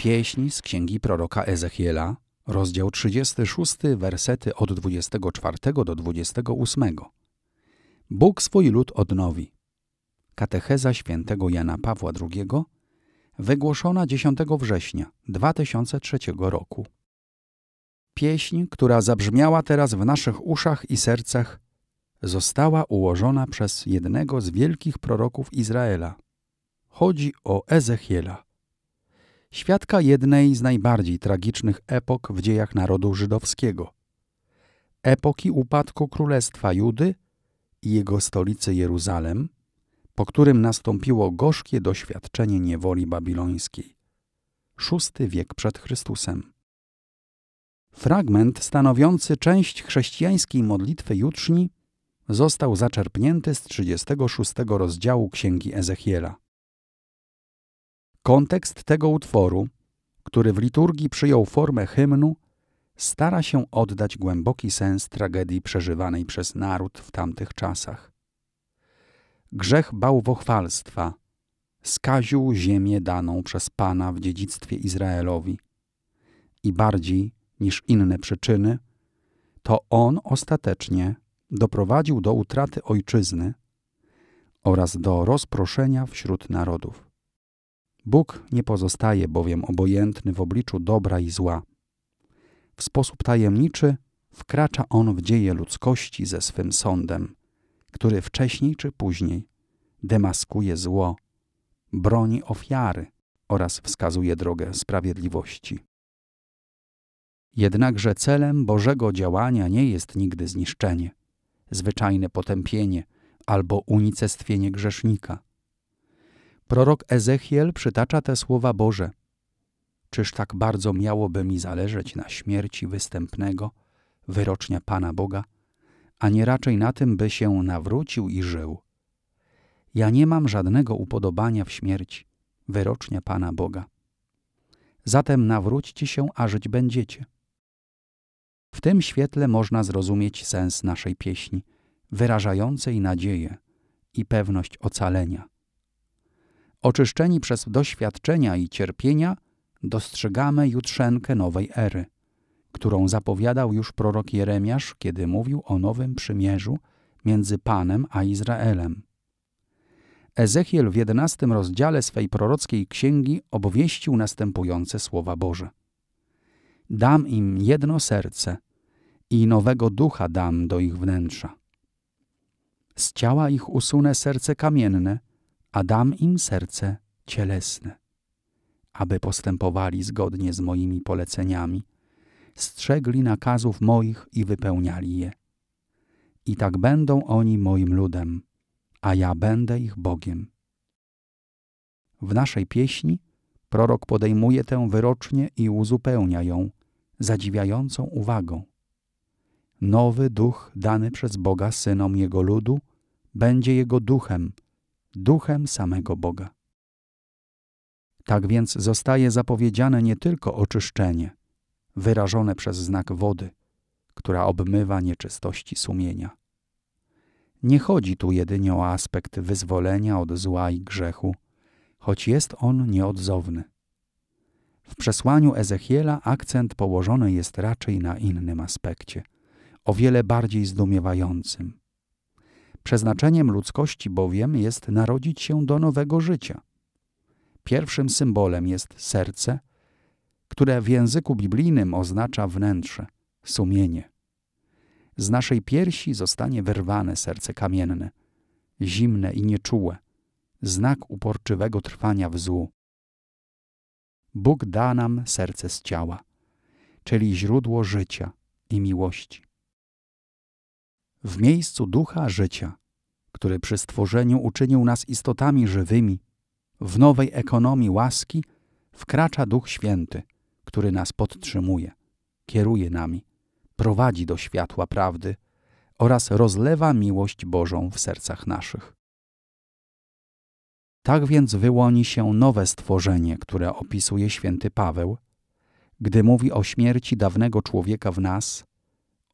Pieśń z księgi proroka Ezechiela, rozdział 36, wersety od 24 do 28. Bóg swój lud odnowi. Katecheza świętego Jana Pawła II, wygłoszona 10 września 2003 roku. Pieśń, która zabrzmiała teraz w naszych uszach i sercach, została ułożona przez jednego z wielkich proroków Izraela. Chodzi o Ezechiela świadka jednej z najbardziej tragicznych epok w dziejach narodu żydowskiego. Epoki upadku Królestwa Judy i jego stolicy Jeruzalem, po którym nastąpiło gorzkie doświadczenie niewoli babilońskiej. VI wiek przed Chrystusem. Fragment stanowiący część chrześcijańskiej modlitwy jutrzni został zaczerpnięty z 36 rozdziału Księgi Ezechiela. Kontekst tego utworu, który w liturgii przyjął formę hymnu, stara się oddać głęboki sens tragedii przeżywanej przez naród w tamtych czasach. Grzech bałwochwalstwa skaził ziemię daną przez Pana w dziedzictwie Izraelowi i bardziej niż inne przyczyny, to on ostatecznie doprowadził do utraty ojczyzny oraz do rozproszenia wśród narodów. Bóg nie pozostaje bowiem obojętny w obliczu dobra i zła. W sposób tajemniczy wkracza on w dzieje ludzkości ze swym sądem, który wcześniej czy później demaskuje zło, broni ofiary oraz wskazuje drogę sprawiedliwości. Jednakże celem Bożego działania nie jest nigdy zniszczenie, zwyczajne potępienie albo unicestwienie grzesznika – Prorok Ezechiel przytacza te słowa Boże. Czyż tak bardzo miałoby mi zależeć na śmierci występnego, wyrocznia Pana Boga, a nie raczej na tym, by się nawrócił i żył? Ja nie mam żadnego upodobania w śmierci, wyrocznia Pana Boga. Zatem nawróćcie się, a żyć będziecie. W tym świetle można zrozumieć sens naszej pieśni, wyrażającej nadzieję i pewność ocalenia. Oczyszczeni przez doświadczenia i cierpienia, dostrzegamy jutrzenkę nowej ery, którą zapowiadał już prorok Jeremiasz, kiedy mówił o nowym przymierzu między Panem a Izraelem. Ezechiel w jedenastym rozdziale swej prorockiej księgi obwieścił następujące słowa Boże. Dam im jedno serce i nowego ducha dam do ich wnętrza. Z ciała ich usunę serce kamienne – a dam im serce cielesne, aby postępowali zgodnie z moimi poleceniami, strzegli nakazów moich i wypełniali je. I tak będą oni moim ludem, a ja będę ich Bogiem. W naszej pieśni prorok podejmuje tę wyrocznie i uzupełnia ją zadziwiającą uwagą. Nowy duch dany przez Boga synom Jego ludu będzie Jego duchem, duchem samego Boga. Tak więc zostaje zapowiedziane nie tylko oczyszczenie, wyrażone przez znak wody, która obmywa nieczystości sumienia. Nie chodzi tu jedynie o aspekt wyzwolenia od zła i grzechu, choć jest on nieodzowny. W przesłaniu Ezechiela akcent położony jest raczej na innym aspekcie, o wiele bardziej zdumiewającym. Przeznaczeniem ludzkości bowiem jest narodzić się do nowego życia. Pierwszym symbolem jest serce, które w języku biblijnym oznacza wnętrze, sumienie. Z naszej piersi zostanie wyrwane serce kamienne, zimne i nieczułe, znak uporczywego trwania w złu. Bóg da nam serce z ciała, czyli źródło życia i miłości w miejscu ducha życia, który przy stworzeniu uczynił nas istotami żywymi, w nowej ekonomii łaski wkracza Duch Święty, który nas podtrzymuje, kieruje nami, prowadzi do światła prawdy oraz rozlewa miłość Bożą w sercach naszych. Tak więc wyłoni się nowe stworzenie, które opisuje święty Paweł, gdy mówi o śmierci dawnego człowieka w nas,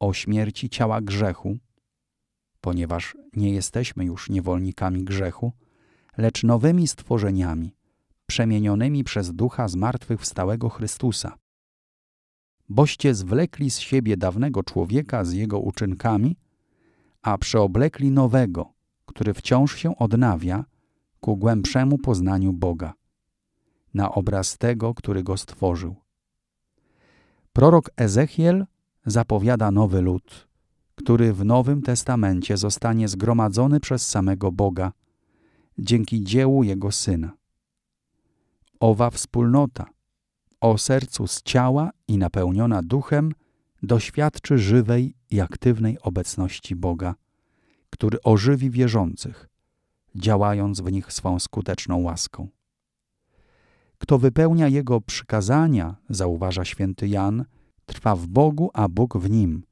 o śmierci ciała grzechu, ponieważ nie jesteśmy już niewolnikami grzechu, lecz nowymi stworzeniami, przemienionymi przez ducha zmartwychwstałego Chrystusa. Boście zwlekli z siebie dawnego człowieka z jego uczynkami, a przeoblekli nowego, który wciąż się odnawia ku głębszemu poznaniu Boga, na obraz tego, który go stworzył. Prorok Ezechiel zapowiada nowy lud, który w Nowym Testamencie zostanie zgromadzony przez samego Boga dzięki dziełu Jego Syna. Owa wspólnota, o sercu z ciała i napełniona duchem, doświadczy żywej i aktywnej obecności Boga, który ożywi wierzących, działając w nich swą skuteczną łaską. Kto wypełnia Jego przykazania, zauważa święty Jan, trwa w Bogu, a Bóg w nim –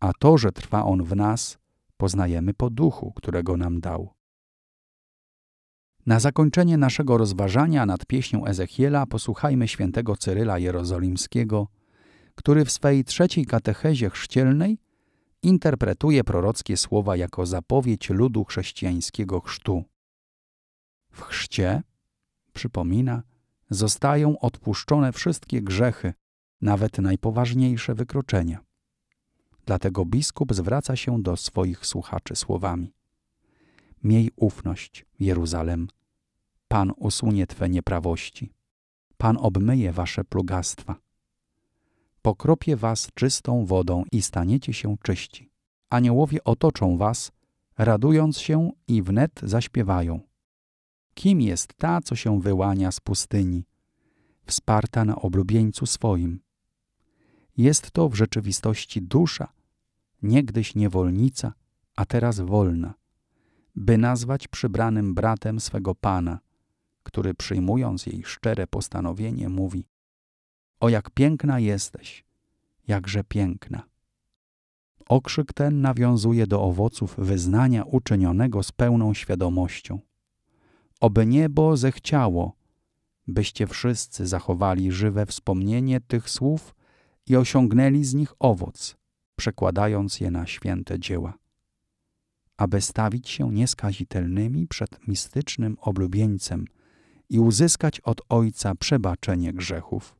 a to, że trwa on w nas, poznajemy po duchu, którego nam dał. Na zakończenie naszego rozważania nad pieśnią Ezechiela posłuchajmy świętego Cyryla Jerozolimskiego, który w swej trzeciej katechezie chrzcielnej interpretuje prorockie słowa jako zapowiedź ludu chrześcijańskiego chrztu. W chrzcie, przypomina, zostają odpuszczone wszystkie grzechy, nawet najpoważniejsze wykroczenia. Dlatego biskup zwraca się do swoich słuchaczy słowami: Miej ufność, Jeruzalem. Pan usunie twe nieprawości. Pan obmyje wasze plugastwa. Pokropie was czystą wodą i staniecie się czyści. Aniołowie otoczą was, radując się i wnet zaśpiewają. Kim jest ta, co się wyłania z pustyni, wsparta na oblubieńcu swoim? Jest to w rzeczywistości dusza, niegdyś niewolnica, a teraz wolna, by nazwać przybranym bratem swego Pana, który przyjmując jej szczere postanowienie mówi O jak piękna jesteś, jakże piękna. Okrzyk ten nawiązuje do owoców wyznania uczynionego z pełną świadomością. Oby niebo zechciało, byście wszyscy zachowali żywe wspomnienie tych słów i osiągnęli z nich owoc, przekładając je na święte dzieła. Aby stawić się nieskazitelnymi przed mistycznym oblubieńcem i uzyskać od Ojca przebaczenie grzechów.